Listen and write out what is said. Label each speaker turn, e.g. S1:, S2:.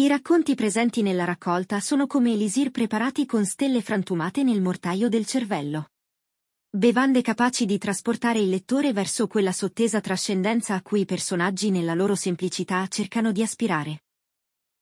S1: I racconti presenti nella raccolta sono come elisir preparati con stelle frantumate nel mortaio del cervello. Bevande capaci di trasportare il lettore verso quella sottesa trascendenza a cui i personaggi nella loro semplicità cercano di aspirare.